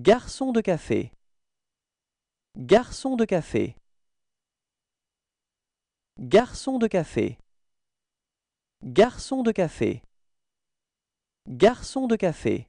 Garçon de café. Garçon de café. Garçon de café. Garçon de café. Garçon de café.